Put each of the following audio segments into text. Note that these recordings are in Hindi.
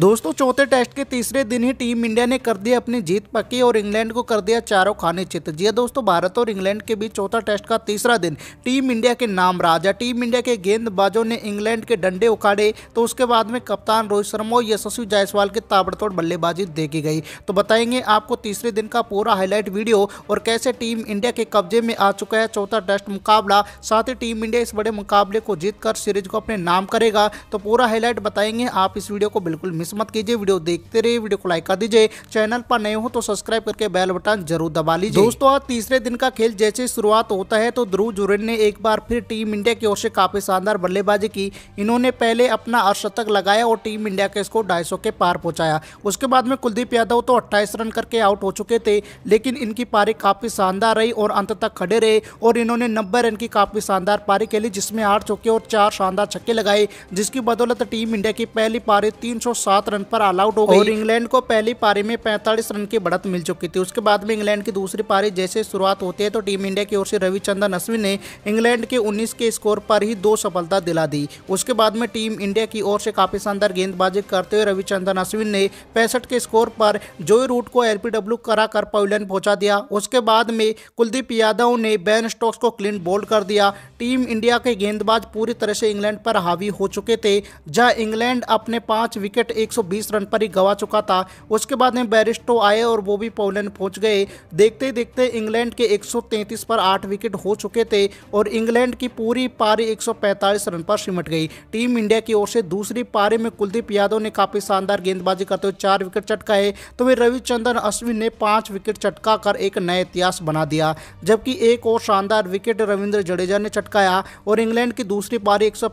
दोस्तों चौथे टेस्ट के तीसरे दिन ही टीम इंडिया ने कर दिया अपनी जीत पक्की और इंग्लैंड को कर दिया चारों खाने चित जी हाँ दोस्तों भारत और इंग्लैंड के बीच चौथा टेस्ट का तीसरा दिन टीम इंडिया के नाम राजा टीम इंडिया के गेंदबाजों ने इंग्लैंड के डंडे उखाड़े तो उसके बाद में कप्तान रोहित शर्मा और यशस्वी जायसवाल की ताबड़तोड़ बल्लेबाजी देखी गई तो बताएंगे आपको तीसरे दिन का पूरा हाईलाइट वीडियो और कैसे टीम इंडिया के कब्जे में आ चुका है चौथा टेस्ट मुकाबला साथ ही टीम इंडिया इस बड़े मुकाबले को जीत सीरीज को अपने नाम करेगा तो पूरा हाईलाइट बताएंगे आप इस वीडियो को बिल्कुल मिस मत कीजिए वीडियो देखते रहिए वीडियो को लाइक कर दीजिए चैनल पर नए हो तो सब्सक्राइब करके बेल बटन जरूर दबा लीजिए दोस्तों आज तीसरे दिन का खेल जैसे शुरुआत होता है तो ध्रुव जुरेन ने एक बार फिर टीम इंडिया की ओर से काफी शानदार बल्लेबाजी की इन्होंने पहले अपना अर्शतक लगाया और टीम इंडिया के स्कोर ढाई के पार पहुंचाया उसके बाद में कुलदीप यादव तो अट्ठाईस रन करके आउट हो चुके थे लेकिन इनकी पारी काफी शानदार रही और अंत तक खड़े रहे और इन्होंने नब्बे रन की काफी शानदार पारी खेली जिसमें आठ चौके और चार शानदार छक्के लगाए जिसकी बदौलत टीम इंडिया की पहली पारी तीन सात रन पर ऑल आउट हो गई और इंग्लैंड को पहली पारी में पैंतालीस रन की बढ़त मिल चुकी थी उसके बाद में इंग्लैंड की दूसरी पारी जैसे शुरुआत होती है तो टीम इंडिया की ओर से रविचंद्रन अश्विन ने इंग्लैंड के उन्नीस के स्कोर पर ही दो सफलता दिला दी उसके बाद में टीम इंडिया की ओर से काफी शानदार गेंदबाजी करते हुए रविचंद्रन अश्विन ने पैंसठ के स्कोर पर जोई रूट को एलपीडब्ल्यू कर पवेलियन पहुंचा दिया उसके बाद में कुलदीप यादव ने बैन स्टॉक्स को क्लीन बोल्ड कर दिया टीम इंडिया के गेंदबाज पूरी तरह से इंग्लैंड पर हावी हो चुके थे जहां इंग्लैंड अपने पांच विकेट एक 120 रन पर ही गवा चुका था उसके बाद में बैरिस्टो आए और वो भी पोलैंड पहुंच गए देखते देखते इंग्लैंड के 133 पर 8 विकेट हो चुके थे और इंग्लैंड की पूरी पारी 145 रन पर सिमट गई टीम इंडिया की ओर से दूसरी पारी में कुलदीप यादव ने काफ़ी शानदार गेंदबाजी करते हुए चार विकेट चटकाए तो वे रविचंद्रन अश्विन ने पांच विकेट चटका कर एक नया इतिहास बना दिया जबकि एक और शानदार विकेट रविंद्र जडेजा ने चटकाया और इंग्लैंड की दूसरी पारी एक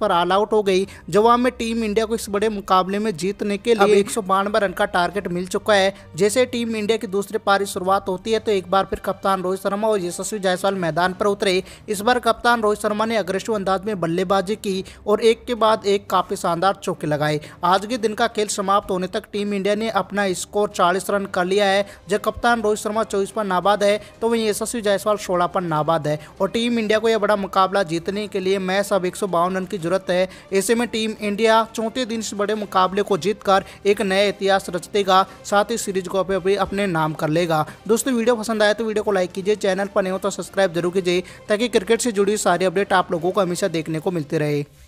पर ऑल आउट हो गई जवाब में टीम इंडिया को इस बड़े मुकाबले में में जीतने के लिए एक रन का टारगेट मिल चुका है जैसे टीम इंडिया की दूसरी पारी शुरुआत होती है तो एक बार फिर कप्तान रोहित शर्मा और यशस्वी जायसवाल मैदान पर उतरे इस बार कप्तान रोहित शर्मा ने अग्रेसिव अंदाज में बल्लेबाजी की और एक के बाद एक काफी शानदार चौके लगाए आज के दिन का खेल समाप्त होने तक टीम इंडिया ने अपना स्कोर चालीस रन कर लिया है जब कप्तान रोहित शर्मा चौबीस पर नाबाद है तो वही यशस्वी जायसवाल सोलह पर नाबाद है और टीम इंडिया को यह बड़ा मुकाबला जीतने के लिए मैच अब एक रन की जरूरत है ऐसे में टीम इंडिया चौथे दिन इस बड़े मुकाबले मुकाबले को जीतकर एक नया इतिहास रच देगा साथ ही सीरीज को भी अपने नाम कर लेगा दोस्तों वीडियो पसंद आए तो वीडियो को लाइक कीजिए चैनल पर नहीं हो तो सब्सक्राइब जरूर कीजिए ताकि क्रिकेट से जुड़ी सारी अपडेट आप लोगों को हमेशा देखने को मिलती रहे